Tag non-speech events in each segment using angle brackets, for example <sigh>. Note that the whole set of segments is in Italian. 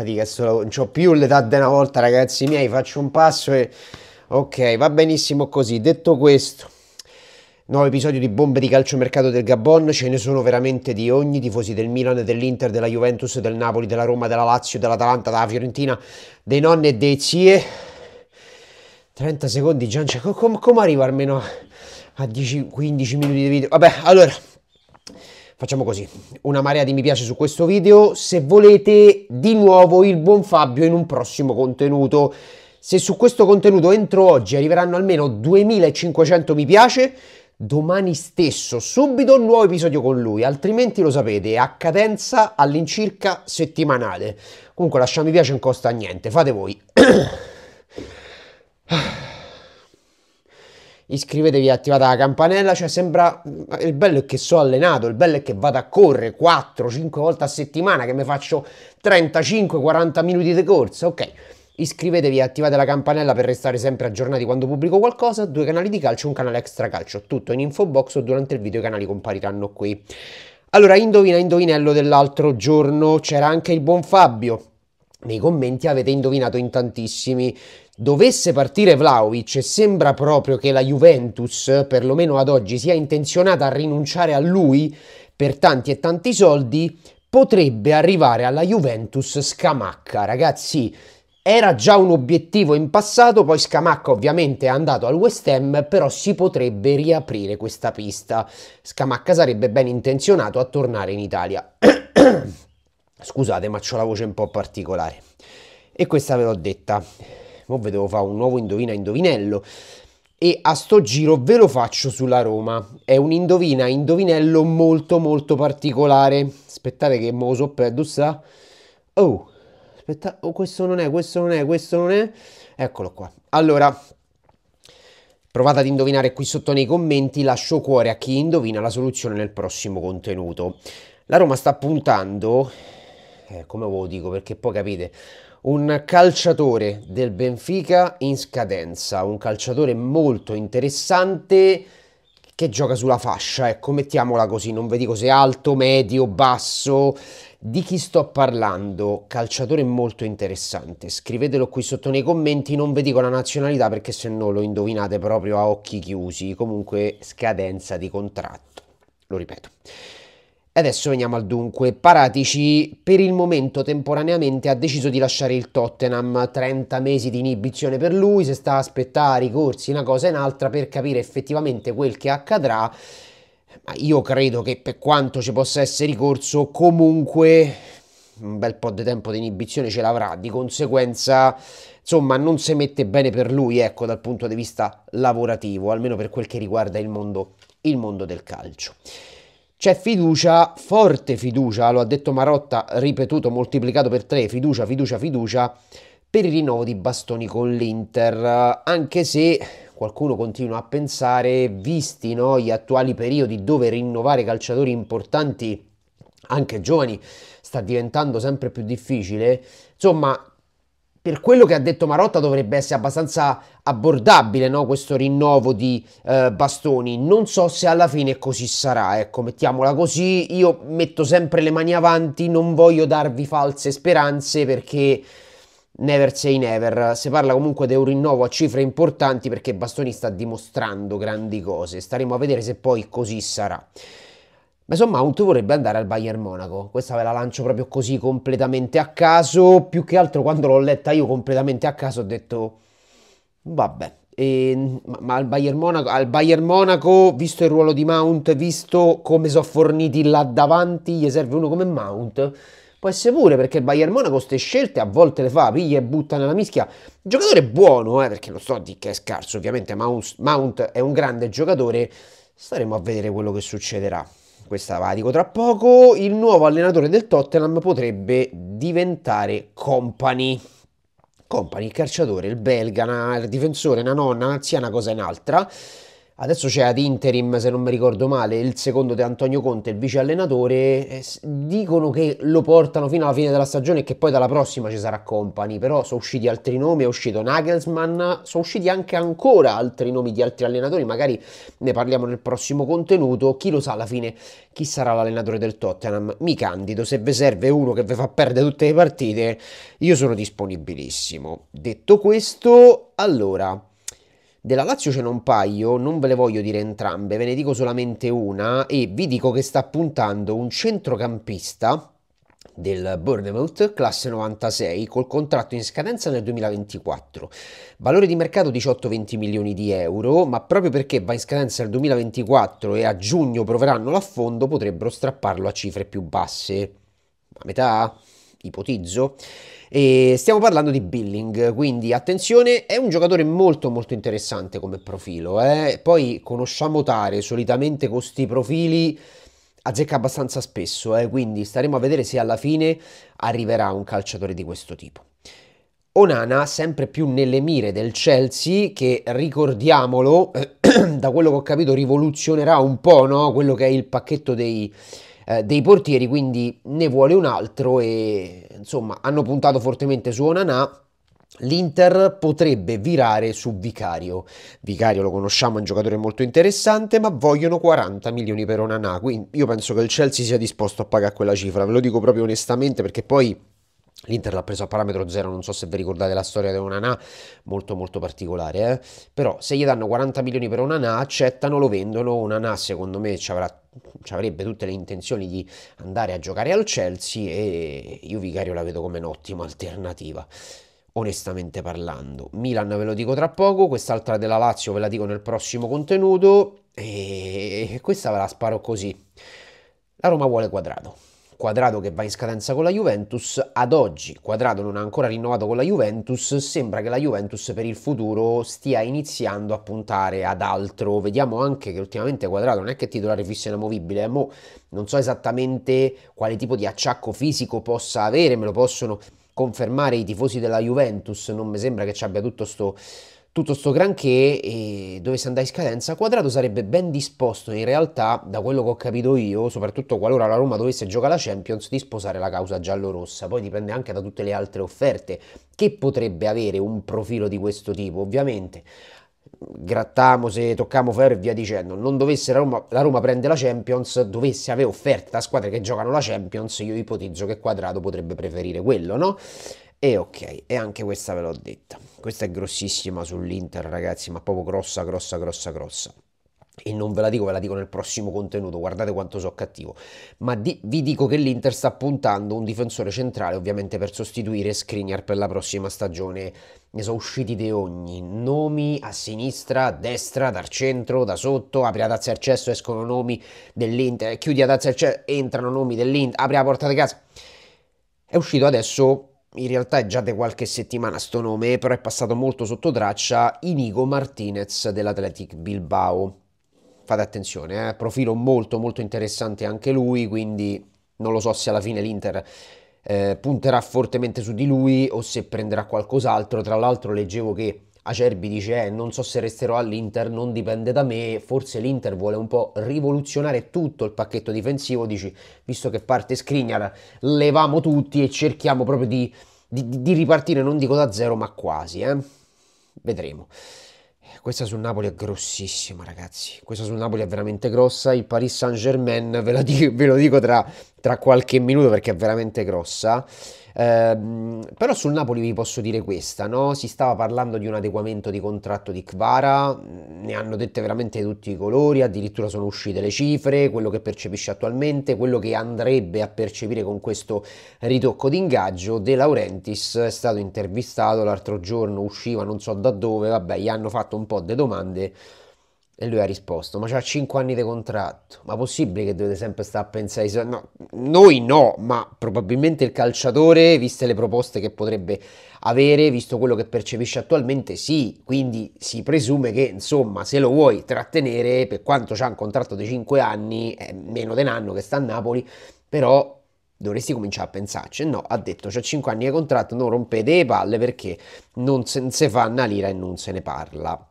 fatica, non ho più l'età di una volta, ragazzi miei, faccio un passo e... Ok, va benissimo così. Detto questo, nuovo episodio di bombe di calciomercato del Gabon, ce ne sono veramente di ogni, tifosi del Milan, dell'Inter, della Juventus, del Napoli, della Roma, della Lazio, dell'Atalanta, della Fiorentina, dei nonni e dei zie. 30 secondi, Giancia, come com com arrivo almeno a 10-15 minuti di video? Vabbè, allora... Facciamo così, una marea di mi piace su questo video, se volete di nuovo il buon Fabio in un prossimo contenuto. Se su questo contenuto entro oggi arriveranno almeno 2500 mi piace, domani stesso, subito un nuovo episodio con lui, altrimenti lo sapete, a cadenza all'incirca settimanale. Comunque lasciamo mi piace non costa niente, fate voi. <clears throat> iscrivetevi, e attivate la campanella, cioè sembra, il bello è che sono allenato, il bello è che vado a correre 4-5 volte a settimana, che mi faccio 35-40 minuti di corsa, ok, iscrivetevi, e attivate la campanella per restare sempre aggiornati quando pubblico qualcosa, due canali di calcio, un canale extra calcio, tutto in info box o durante il video i canali compariranno qui. Allora, indovina, indovinello dell'altro giorno, c'era anche il buon Fabio, nei commenti avete indovinato in tantissimi dovesse partire Vlaovic e sembra proprio che la Juventus, perlomeno ad oggi, sia intenzionata a rinunciare a lui per tanti e tanti soldi, potrebbe arrivare alla Juventus Scamacca. Ragazzi, era già un obiettivo in passato, poi Scamacca ovviamente è andato al West Ham, però si potrebbe riaprire questa pista. Scamacca sarebbe ben intenzionato a tornare in Italia. <coughs> Scusate, ma ho la voce un po' particolare. E questa ve l'ho detta. Mo ve fare un nuovo indovina indovinello. E a sto giro ve lo faccio sulla Roma. È un indovina indovinello molto molto particolare. Aspettate che mo so perdo sa. Oh, aspetta, oh, questo non è, questo non è, questo non è. Eccolo qua. Allora, Provate ad indovinare qui sotto nei commenti, lascio cuore a chi indovina la soluzione nel prossimo contenuto. La Roma sta puntando, eh, come ve lo dico perché poi capite, un calciatore del Benfica in scadenza, un calciatore molto interessante che gioca sulla fascia, ecco, mettiamola così, non vi dico se alto, medio, basso, di chi sto parlando, calciatore molto interessante, scrivetelo qui sotto nei commenti, non vi dico la nazionalità perché se no lo indovinate proprio a occhi chiusi, comunque scadenza di contratto, lo ripeto. Adesso veniamo al dunque. Paratici per il momento temporaneamente ha deciso di lasciare il Tottenham, 30 mesi di inibizione per lui, se sta a aspettare i corsi una cosa e un'altra per capire effettivamente quel che accadrà. Ma io credo che per quanto ci possa essere ricorso, comunque un bel po' di tempo di inibizione ce l'avrà, di conseguenza insomma non si mette bene per lui ecco dal punto di vista lavorativo, almeno per quel che riguarda il mondo, il mondo del calcio. C'è fiducia, forte fiducia, lo ha detto Marotta, ripetuto, moltiplicato per tre, fiducia, fiducia, fiducia, per il rinnovo di Bastoni con l'Inter, anche se qualcuno continua a pensare, visti no, gli attuali periodi dove rinnovare calciatori importanti, anche giovani, sta diventando sempre più difficile, insomma per quello che ha detto Marotta dovrebbe essere abbastanza abbordabile no? questo rinnovo di eh, Bastoni. Non so se alla fine così sarà, ecco, mettiamola così. Io metto sempre le mani avanti, non voglio darvi false speranze perché never say never. Si parla comunque di un rinnovo a cifre importanti perché Bastoni sta dimostrando grandi cose. Staremo a vedere se poi così sarà. Mason Mount vorrebbe andare al Bayern Monaco. Questa ve la lancio proprio così completamente a caso. Più che altro quando l'ho letta io completamente a caso ho detto vabbè. E, ehm, ma, ma al, Bayern Monaco, al Bayern Monaco, visto il ruolo di Mount, visto come sono forniti là davanti, gli serve uno come Mount. Può essere pure perché il Bayern Monaco queste scelte a volte le fa, piglia e butta nella mischia. Giocatore buono, eh, perché non so di che è scarso, ovviamente Mount, Mount è un grande giocatore. Staremo a vedere quello che succederà questa va, dico tra poco, il nuovo allenatore del Tottenham potrebbe diventare Company. Company, il calciatore, il belga, il difensore, una nonna, anziana, cosa in altra Adesso c'è ad interim, se non mi ricordo male, il secondo di Antonio Conte, il vice allenatore. Dicono che lo portano fino alla fine della stagione e che poi dalla prossima ci sarà Company. Però sono usciti altri nomi, è uscito Nagelsmann, sono usciti anche ancora altri nomi di altri allenatori. Magari ne parliamo nel prossimo contenuto. Chi lo sa alla fine chi sarà l'allenatore del Tottenham? Mi candido, se vi serve uno che vi fa perdere tutte le partite, io sono disponibilissimo. Detto questo, allora... Della Lazio ce n'è un paio, non ve le voglio dire entrambe, ve ne dico solamente una e vi dico che sta puntando un centrocampista del Bournemouth, classe 96, col contratto in scadenza nel 2024. Valore di mercato 18-20 milioni di euro, ma proprio perché va in scadenza nel 2024 e a giugno proveranno l'affondo, potrebbero strapparlo a cifre più basse. A metà? Ipotizzo. E stiamo parlando di Billing, quindi attenzione, è un giocatore molto molto interessante come profilo. Eh? Poi conosciamo Tare, solitamente con questi profili azzecca abbastanza spesso, eh? quindi staremo a vedere se alla fine arriverà un calciatore di questo tipo. Onana sempre più nelle mire del Chelsea che ricordiamolo, <clears throat> da quello che ho capito rivoluzionerà un po' no? quello che è il pacchetto dei eh, dei portieri, quindi ne vuole un altro e insomma hanno puntato fortemente su Onanà. L'Inter potrebbe virare su Vicario. Vicario lo conosciamo, è un giocatore molto interessante, ma vogliono 40 milioni per Onanà, quindi io penso che il Chelsea sia disposto a pagare quella cifra, ve lo dico proprio onestamente perché poi L'Inter l'ha preso a parametro zero, non so se vi ricordate la storia di Onanà, molto molto particolare, eh? però se gli danno 40 milioni per Onanà, accettano, lo vendono, Onanà secondo me ci avrebbe tutte le intenzioni di andare a giocare al Chelsea e io Vicario la vedo come un'ottima alternativa onestamente parlando. Milan ve lo dico tra poco, quest'altra della Lazio ve la dico nel prossimo contenuto e questa ve la sparo così. La Roma vuole quadrato quadrato che va in scadenza con la Juventus, ad oggi quadrato non ha ancora rinnovato con la Juventus, sembra che la Juventus per il futuro stia iniziando a puntare ad altro. Vediamo anche che ultimamente quadrato non è che è titolare fisso inamovibile, eh, Mo non so esattamente quale tipo di acciacco fisico possa avere, me lo possono confermare i tifosi della Juventus, non mi sembra che ci abbia tutto questo tutto sto granché e dovesse andare in scadenza, Quadrato sarebbe ben disposto in realtà, da quello che ho capito io, soprattutto qualora la Roma dovesse giocare la Champions, di sposare la causa giallorossa. Poi dipende anche da tutte le altre offerte, che potrebbe avere un profilo di questo tipo, ovviamente. Grattiamo se tocchiamo ferro e via dicendo. Non dovesse la Roma, la Roma prende la Champions, dovesse avere offerte da squadre che giocano la Champions, io ipotizzo che Quadrato potrebbe preferire quello, no? E ok, e anche questa ve l'ho detta. Questa è grossissima sull'Inter, ragazzi, ma proprio grossa, grossa, grossa, grossa. E non ve la dico, ve la dico nel prossimo contenuto, guardate quanto so cattivo. Ma di, vi dico che l'Inter sta puntando un difensore centrale, ovviamente per sostituire Skriniar per la prossima stagione. Ne sono usciti di ogni nomi a sinistra, a destra, dal centro, da sotto. Apri la tazza al cesso, escono nomi dell'Inter, chiudi la tazza al cesso, entrano nomi dell'Inter, apri la porta di casa. È uscito adesso in realtà è già da qualche settimana sto nome, eh, però è passato molto sotto traccia, Inigo Martinez dell'Athletic Bilbao. Fate attenzione, eh? profilo molto molto interessante anche lui, quindi non lo so se alla fine l'Inter eh, punterà fortemente su di lui o se prenderà qualcos'altro. Tra l'altro leggevo che Acerbi dice eh, non so se resterò all'Inter, non dipende da me, forse l'Inter vuole un po' rivoluzionare tutto il pacchetto difensivo, dici visto che parte Skriniar levamo tutti e cerchiamo proprio di, di, di ripartire non dico da zero ma quasi, eh? vedremo. Questa sul Napoli è grossissima ragazzi, questa sul Napoli è veramente grossa, il Paris Saint Germain ve, ve lo dico tra tra qualche minuto perché è veramente grossa. Ehm, però sul Napoli vi posso dire questa, no? si stava parlando di un adeguamento di contratto di Kvara, mm, ne hanno dette veramente tutti i colori, addirittura sono uscite le cifre, quello che percepisce attualmente, quello che andrebbe a percepire con questo ritocco d'ingaggio. De Laurentiis è stato intervistato l'altro giorno, usciva non so da dove, vabbè, gli hanno fatto un po' di domande e lui ha risposto, ma c'ha 5 anni di contratto, ma possibile che dovete sempre stare a pensare ai soldi? No, noi no, ma probabilmente il calciatore, viste le proposte che potrebbe avere, visto quello che percepisce attualmente, sì, quindi si presume che insomma se lo vuoi trattenere, per quanto c'ha un contratto di 5 anni, è meno di un anno che sta a Napoli, però dovresti cominciare a pensarci. No, ha detto c'ha 5 anni di contratto, non rompete le palle perché non se, non se fa una lira e non se ne parla.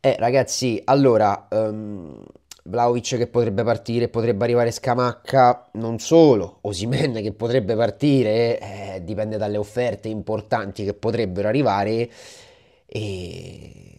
Eh ragazzi, allora, um, Vlaovic che potrebbe partire, potrebbe arrivare Scamacca, non solo, Osimen che potrebbe partire, eh, dipende dalle offerte importanti che potrebbero arrivare e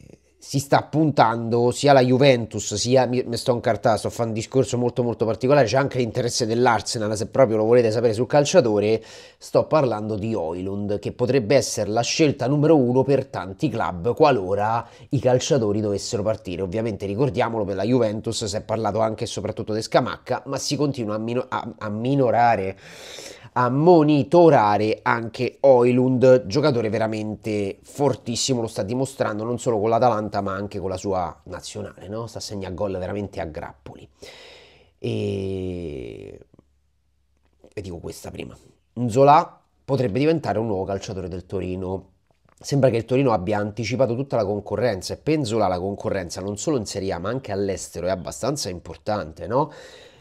si sta puntando sia la Juventus sia mi, mi sto incartando sto facendo un discorso molto molto particolare c'è anche l'interesse dell'Arsenal se proprio lo volete sapere sul calciatore sto parlando di Oilund che potrebbe essere la scelta numero uno per tanti club qualora i calciatori dovessero partire ovviamente ricordiamolo per la Juventus si è parlato anche e soprattutto di Scamacca ma si continua a, mino, a, a minorare a monitorare anche Oilund, giocatore veramente fortissimo, lo sta dimostrando non solo con l'Atalanta ma anche con la sua nazionale, no? sta segna gol veramente a grappoli. E... e dico questa prima. Zola potrebbe diventare un nuovo calciatore del Torino. Sembra che il Torino abbia anticipato tutta la concorrenza e Penzola la concorrenza non solo in Serie A ma anche all'estero è abbastanza importante, no?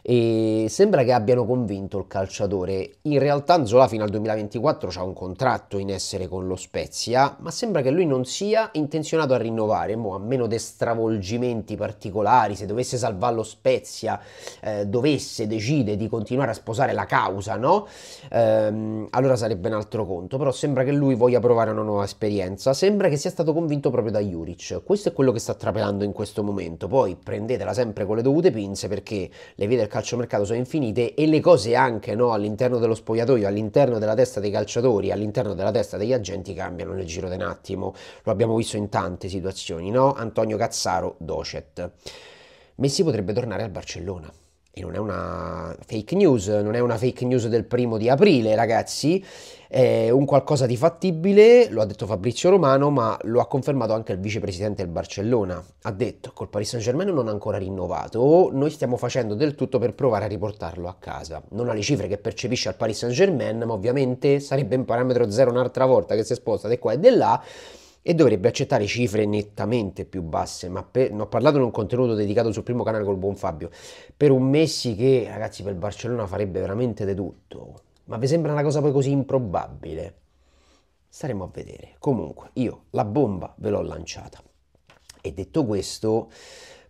e sembra che abbiano convinto il calciatore. In realtà Zola fino al 2024 ha un contratto in essere con lo Spezia, ma sembra che lui non sia intenzionato a rinnovare, mo, a meno di stravolgimenti particolari, se dovesse salvare lo Spezia, eh, dovesse decidere di continuare a sposare la causa, no? Ehm, allora sarebbe un altro conto, però sembra che lui voglia provare una nuova esperienza, sembra che sia stato convinto proprio da Juric. Questo è quello che sta trapelando in questo momento. Poi prendetela sempre con le dovute pinze perché le vie del calciomercato sono infinite e le cose anche no, all'interno dello spogliatoio, all'interno della testa dei calciatori, all'interno della testa degli agenti cambiano nel giro di un attimo. Lo abbiamo visto in tante situazioni, no? Antonio Cazzaro, Docet. Messi potrebbe tornare al Barcellona. E non è una fake news, non è una fake news del primo di aprile, ragazzi. È un qualcosa di fattibile, lo ha detto Fabrizio Romano, ma lo ha confermato anche il vicepresidente del Barcellona. Ha detto, col Paris Saint-Germain non ha ancora rinnovato, noi stiamo facendo del tutto per provare a riportarlo a casa. Non ha le cifre che percepisce al Paris Saint-Germain, ma ovviamente sarebbe in parametro zero un'altra volta che si è sposta di qua e di là e dovrebbe accettare cifre nettamente più basse, ma per, ne ho parlato in un contenuto dedicato sul primo canale col buon Fabio, per un Messi che ragazzi per il Barcellona farebbe veramente di tutto, ma vi sembra una cosa poi così improbabile? Staremo a vedere. Comunque, io la bomba ve l'ho lanciata. E detto questo,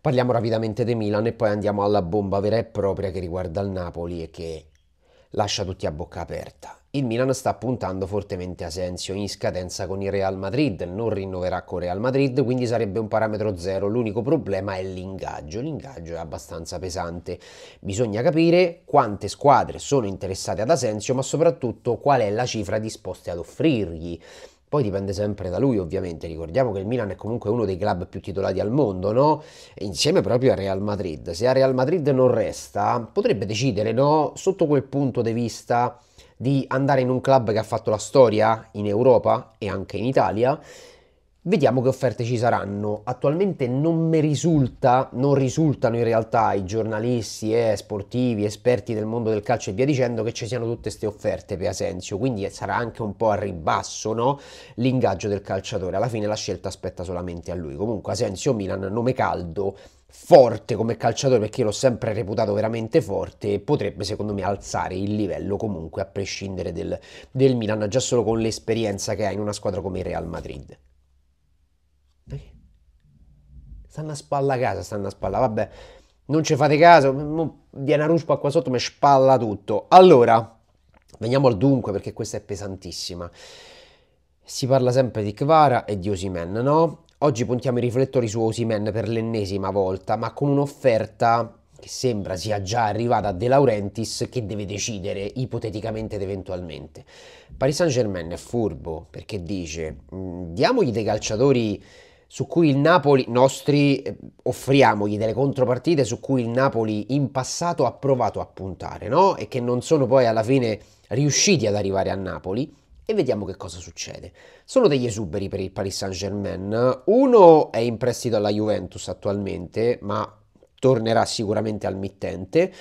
parliamo rapidamente di Milan e poi andiamo alla bomba vera e propria che riguarda il Napoli e che lascia tutti a bocca aperta. Il Milan sta puntando fortemente a Sensio in scadenza con il Real Madrid, non rinnoverà con Real Madrid, quindi sarebbe un parametro zero. L'unico problema è l'ingaggio, l'ingaggio è abbastanza pesante. Bisogna capire quante squadre sono interessate ad Asensio, ma soprattutto qual è la cifra disposte ad offrirgli. Poi dipende sempre da lui, ovviamente. Ricordiamo che il Milan è comunque uno dei club più titolati al mondo, no? Insieme proprio a Real Madrid. Se a Real Madrid non resta, potrebbe decidere, no? Sotto quel punto di vista di andare in un club che ha fatto la storia in Europa e anche in Italia, Vediamo che offerte ci saranno. Attualmente non mi risulta, non risultano in realtà i giornalisti, eh, sportivi, esperti del mondo del calcio e via dicendo che ci siano tutte queste offerte per Asensio, quindi sarà anche un po' a ribasso no? l'ingaggio del calciatore. Alla fine la scelta aspetta solamente a lui. Comunque Asensio Milan, nome caldo, forte come calciatore perché l'ho sempre reputato veramente forte e potrebbe secondo me alzare il livello comunque a prescindere del, del Milan già solo con l'esperienza che ha in una squadra come il Real Madrid stanno a spalla a casa stanno a spalla vabbè non ci fate caso viene a Ruspa qua sotto mi spalla tutto allora veniamo al dunque perché questa è pesantissima si parla sempre di Kvara e di Osimen no? Oggi puntiamo i riflettori su Osimen per l'ennesima volta, ma con un'offerta che sembra sia già arrivata a De Laurentiis che deve decidere ipoteticamente ed eventualmente. Paris Saint-Germain è furbo perché dice mm, diamogli dei calciatori su cui il Napoli nostri eh, offriamogli delle contropartite su cui il Napoli in passato ha provato a puntare, no? E che non sono poi alla fine riusciti ad arrivare a Napoli e vediamo che cosa succede. Sono degli esuberi per il Paris Saint-Germain. Uno è in prestito alla Juventus attualmente, ma tornerà sicuramente al mittente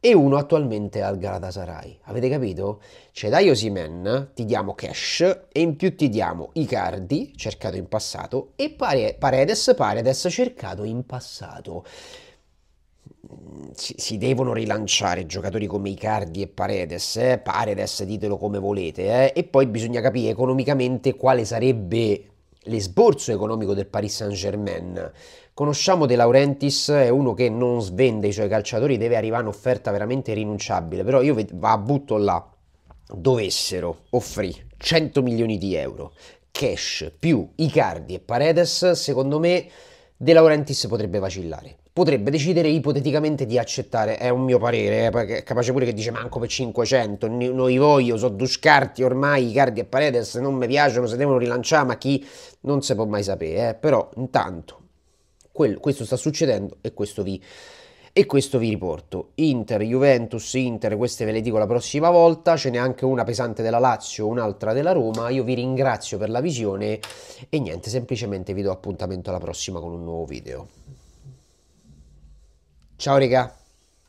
e uno attualmente al Galatasaray. Avete capito? Cioè dai Osimen ti diamo cash e in più ti diamo Icardi, cercato in passato, e Paredes, Paredes cercato in passato si, devono rilanciare giocatori come Icardi e Paredes, eh? Paredes ditelo come volete, eh? e poi bisogna capire economicamente quale sarebbe l'esborso economico del Paris Saint Germain. Conosciamo De Laurentiis, è uno che non svende i suoi calciatori, deve arrivare a un'offerta veramente rinunciabile, però io va a butto là, dovessero offrire 100 milioni di euro cash più Icardi e Paredes, secondo me De Laurentiis potrebbe vacillare potrebbe decidere ipoteticamente di accettare, è un mio parere, eh, perché è capace pure che dice manco per 500, non li voglio, so due scarti ormai, i cardi e Paredes non mi piacciono, se devono rilanciare, ma chi non si può mai sapere, eh. però intanto quello, questo sta succedendo e questo vi... E questo vi riporto, Inter, Juventus, Inter, queste ve le dico la prossima volta, ce n'è anche una pesante della Lazio, un'altra della Roma, io vi ringrazio per la visione e niente, semplicemente vi do appuntamento alla prossima con un nuovo video. Ciao raga!